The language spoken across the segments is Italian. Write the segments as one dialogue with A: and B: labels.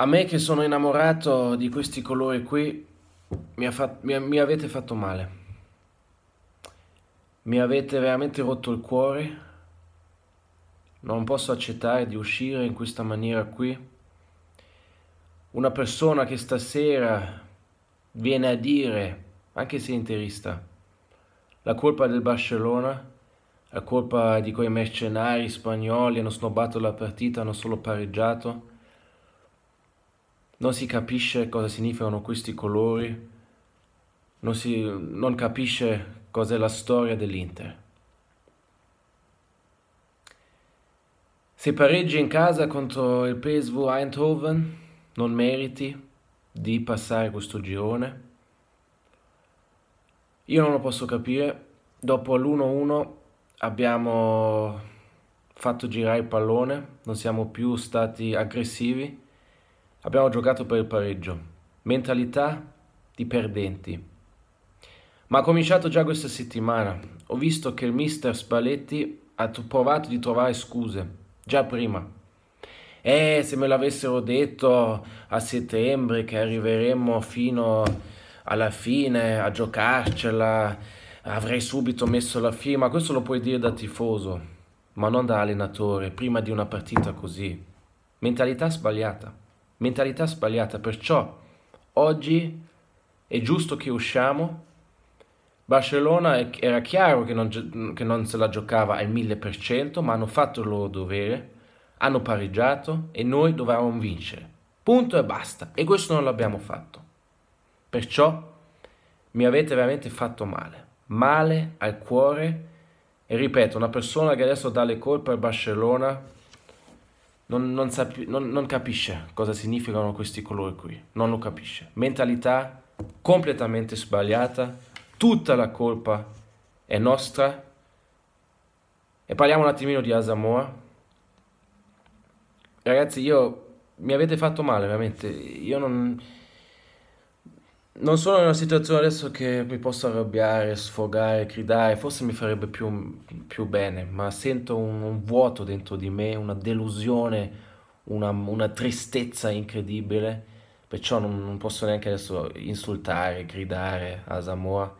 A: A me che sono innamorato di questi colori qui, mi, ha fatto, mi, mi avete fatto male. Mi avete veramente rotto il cuore. Non posso accettare di uscire in questa maniera qui. Una persona che stasera viene a dire, anche se interista, la colpa del Barcellona, la colpa di quei mercenari spagnoli hanno snobbato la partita, hanno solo pareggiato non si capisce cosa significano questi colori, non, si, non capisce cos'è la storia dell'Inter. Se pareggi in casa contro il PSV Eindhoven, non meriti di passare questo girone. Io non lo posso capire. Dopo l'1-1 abbiamo fatto girare il pallone, non siamo più stati aggressivi Abbiamo giocato per il pareggio. Mentalità di perdenti. Ma ha cominciato già questa settimana. Ho visto che il mister Spalletti ha provato di trovare scuse, già prima. Eh, se me l'avessero detto a settembre che arriveremmo fino alla fine a giocarcela, avrei subito messo la firma. Questo lo puoi dire da tifoso, ma non da allenatore, prima di una partita così. Mentalità sbagliata mentalità sbagliata. Perciò oggi è giusto che usciamo. Barcellona era chiaro che non, che non se la giocava al 1000%, ma hanno fatto il loro dovere, hanno pareggiato e noi dovevamo vincere. Punto e basta. E questo non l'abbiamo fatto. Perciò mi avete veramente fatto male. Male al cuore. E ripeto, una persona che adesso dà le colpe al Barcellona non, non, sapi, non, non capisce cosa significano questi colori qui, non lo capisce. Mentalità completamente sbagliata, tutta la colpa è nostra. E parliamo un attimino di Asamoa. Ragazzi, io mi avete fatto male, veramente. Io non non sono in una situazione adesso che mi posso arrabbiare, sfogare, gridare, forse mi farebbe più, più bene, ma sento un, un, vuoto dentro di me, una delusione, una, una tristezza incredibile, perciò non, non, posso neanche adesso insultare, gridare a Samoa.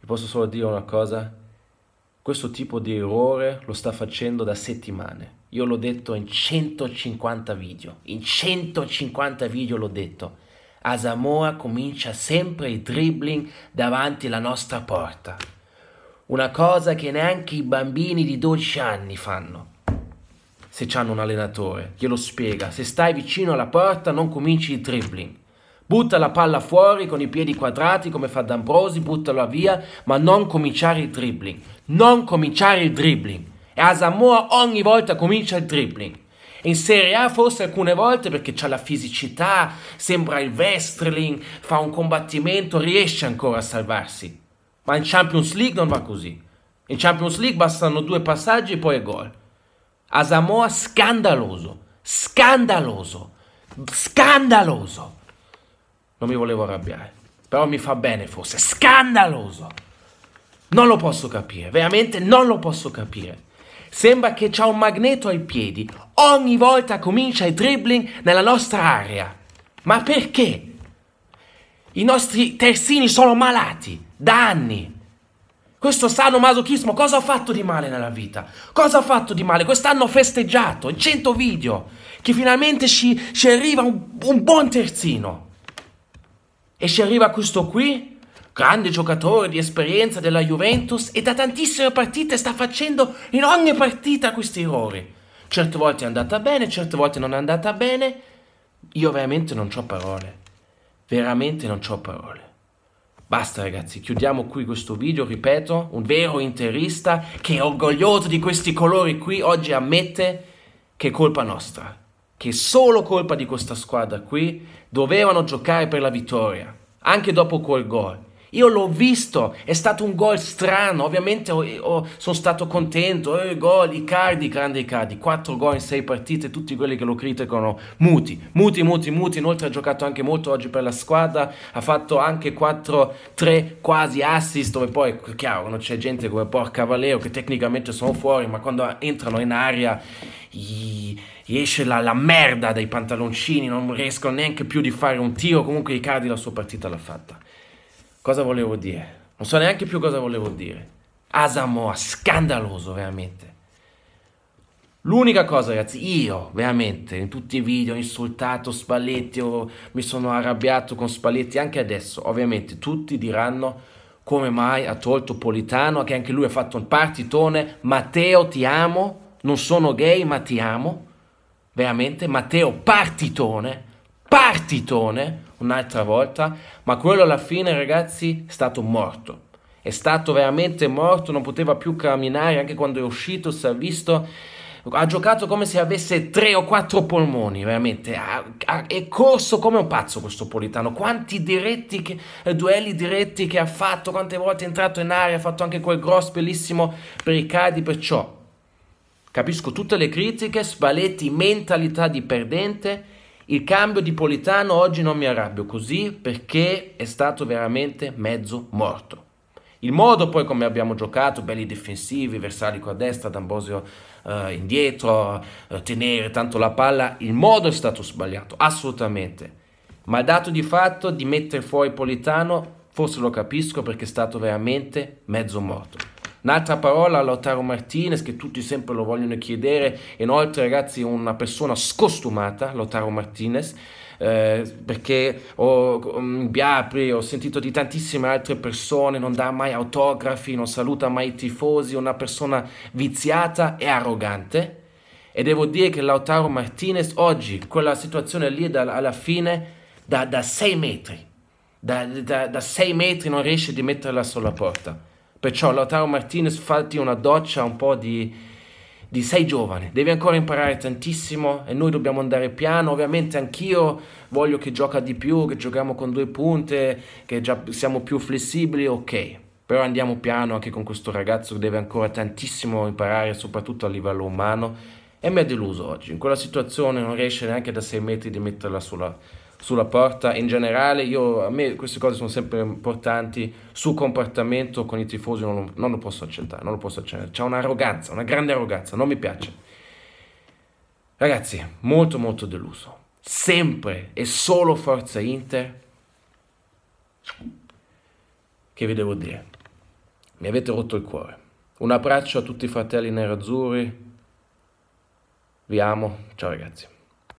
A: Vi posso solo dire una cosa, questo tipo di errore lo sta facendo da settimane. Io l'ho detto in 150 video, in 150 video l'ho detto Asamoa comincia sempre il dribbling davanti alla nostra porta. Una cosa che neanche i bambini di 12 anni fanno. Se hanno un allenatore, glielo spiega. Se stai vicino alla porta non cominci il dribbling. Butta la palla fuori con i piedi quadrati come fa D'Ambrosi, buttala via, ma non cominciare il dribbling. Non cominciare il dribbling. E Asamoa ogni volta comincia il dribbling in Serie A forse alcune volte perché ha la fisicità, sembra il wrestling, fa un combattimento, riesce ancora a salvarsi. Ma in Champions League non va così. In Champions League bastano due passaggi e poi è gol. A Samoa scandaloso, scandaloso, scandaloso. Non mi volevo arrabbiare, però mi fa bene forse. Scandaloso. Non lo posso capire, veramente non lo posso capire. Sembra che ha un magneto ai piedi, ogni volta comincia il dribbling nella nostra area. Ma perché? I nostri terzini sono malati da anni. Questo sano masochismo cosa ha fatto di male nella vita? Cosa ha fatto di male? Quest'anno ho festeggiato in 100 video che finalmente ci, ci arriva un, un buon terzino. E ci arriva questo qui, grande giocatore di esperienza della Juventus e da tantissime partite sta facendo in ogni partita questi errori. Certe volte è andata bene, certe volte non è andata bene. Io veramente non ho parole. Veramente non ho parole. Basta ragazzi, chiudiamo qui questo video, ripeto, un vero interista che è orgoglioso di questi colori qui oggi ammette che è colpa nostra, che è solo colpa di questa squadra qui, dovevano giocare per la vittoria, anche dopo quel gol. Io l'ho visto, è stato un gol strano, ovviamente ho, ho, sono stato contento, eh, gol, Icardi, grande Icardi, 4 gol in 6 partite, tutti quelli che lo criticano, muti, muti, muti, muti, inoltre ha giocato anche molto oggi per la squadra, ha fatto anche 4-3 quasi assist, dove poi, chiaro, non c'è gente come Porca Valeo che tecnicamente sono fuori, ma quando entrano in aria gli, gli esce la, la, merda dai pantaloncini, non riescono neanche più di fare un tiro, comunque Icardi la sua partita l'ha fatta. Cosa volevo dire? Non so neanche più cosa volevo dire. Asamoa, scandaloso veramente. L'unica cosa, ragazzi, io veramente in tutti i video ho insultato Spalletti, ho, mi sono arrabbiato con Spalletti, anche adesso, ovviamente, tutti diranno come mai ha tolto Politano, che anche lui ha fatto un partitone, Matteo ti amo, non sono gay ma ti amo, veramente, Matteo partitone, partitone un'altra volta, ma quello alla fine ragazzi è stato morto. È stato veramente morto, non poteva più camminare, anche quando è uscito si è visto ha giocato come se avesse tre o quattro polmoni, veramente. Ha, ha, è corso come un pazzo questo Politano. Quanti diretti che, eh, duelli diretti che ha fatto, quante volte è entrato in aria, ha fatto anche quel grosso bellissimo per i cardi, perciò capisco tutte le critiche, Spalletti mentalità di perdente, il cambio di Politano oggi non mi arrabbio così perché è stato veramente mezzo morto. Il modo poi come abbiamo giocato, belli difensivi, Versalico a destra, D'Ambosio eh, indietro, eh, tenere tanto la palla, il modo è stato sbagliato, assolutamente. Ma il dato di fatto di mettere fuori Politano, forse lo capisco perché è stato veramente mezzo morto. Un'altra parola a Lautaro Martinez che tutti sempre lo vogliono chiedere, inoltre ragazzi una persona scostumata, Lautaro Martinez, eh, perché ho, um, mm, Biapri, ho sentito di tantissime altre persone, non dà mai autografi, non saluta mai i tifosi, una persona viziata e arrogante. E devo dire che Lautaro Martinez oggi, quella situazione lì da, alla fine, da 6 metri, da 6 metri non riesce a metterla sulla porta. Perciò mm. Lautaro Martinez fatti una doccia un po' di, di sei giovane, devi ancora imparare tantissimo e noi dobbiamo andare piano, ovviamente anch'io voglio che gioca di più, che giochiamo con due punte, che già siamo più flessibili, ok, però andiamo piano anche con questo ragazzo che deve ancora tantissimo imparare, soprattutto a livello umano e mi ha deluso oggi, in quella situazione non riesce neanche da sei metri di metterla sulla, sulla porta. In generale, io, a me queste cose sono sempre importanti. Sul comportamento con i tifosi non lo, non lo posso accettare, non lo posso accettare. C'è un'arroganza, una grande arroganza, non mi piace. Ragazzi, molto molto deluso. Sempre e solo Forza Inter. Che vi devo dire? Mi avete rotto il cuore. Un abbraccio a tutti i fratelli nerazzurri. Vi amo. Ciao ragazzi.